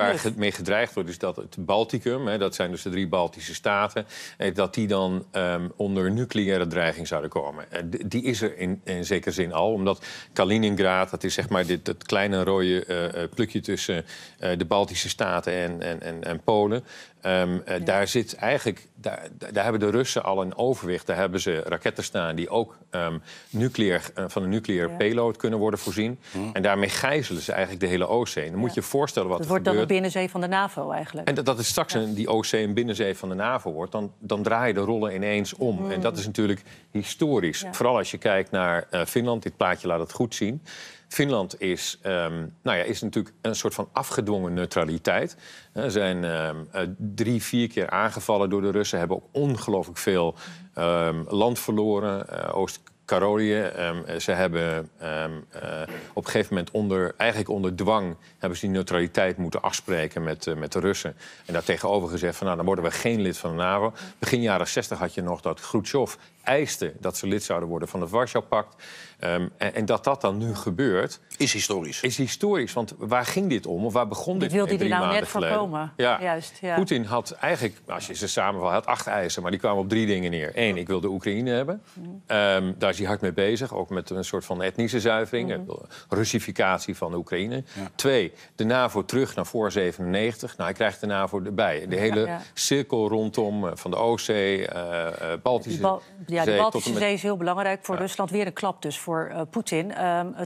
Waar mee gedreigd wordt, is dat het Balticum, hè, dat zijn dus de drie Baltische staten, eh, dat die dan ehm, onder nucleaire dreiging zouden komen. Eh, die is er in, in zekere zin al, omdat Kaliningrad, dat is zeg maar dit, dat kleine rode eh, plukje tussen de Baltische staten en, en, en, Polen, ehm, Daar zit eigenlijk, daar, daar, hebben de Russen al een overwicht. Daar hebben ze raketten staan die ook um, nucleair, van een nucleaire payload kunnen worden voorzien. Hm. En daarmee gijzelen ze eigenlijk de hele Oostzee. Dan moet je je voorstellen wat er gebeurt binnenzee van de NAVO eigenlijk. En dat, dat is straks een, die OC een binnenzee van de NAVO wordt, dan, dan draaien de rollen ineens om. En mm. dat is natuurlijk historisch. Vooral als je kijkt naar eh, Finland. Dit plaatje laat het goed zien. Finland is, ehm, nou ja, is natuurlijk een soort van afgedwongen neutraliteit. Ze zijn ehm, eh, drie, vier keer aangevallen door de Russen, hebben ook ongelooflijk veel mm. ehm, land verloren. Uh, eh, Oost Ehm, ze hebben ehm, eh, op een gegeven moment onder, eigenlijk onder dwang... hebben ze die neutraliteit moeten afspreken met, eh, met de Russen. En daar tegenover gezegd van nou, dan worden we geen lid van de NAVO. Begin jaren 60 had je nog dat Khrushchev eiste dat ze lid zouden worden van het Warschau-pact. Ehm, en, en, dat dat dan nu gebeurt... Is historisch. Is historisch, want waar ging dit om? Of waar begon dit, dit wilde eh, hij die nou net voorkomen. Ja. Juist, ja. Poetin had eigenlijk, als je ze samenvalt, had acht eisen... maar die kwamen op drie dingen neer. Eén, ik wil de Oekraïne hebben. Um, daar hij hard mee bezig. Ook met een soort van etnische zuivering. Mhm. Russificatie van de Oekraïne. Twee, de NAVO terug naar voor 97. Nou, hij krijgt de NAVO erbij. De hele cirkel rondom eh, van de Oostzee, eh, eh, Baltische Zee. ja, de Baltische Zee is heel belangrijk voor Rusland. Weer een klap dus voor Poetin. Ehm,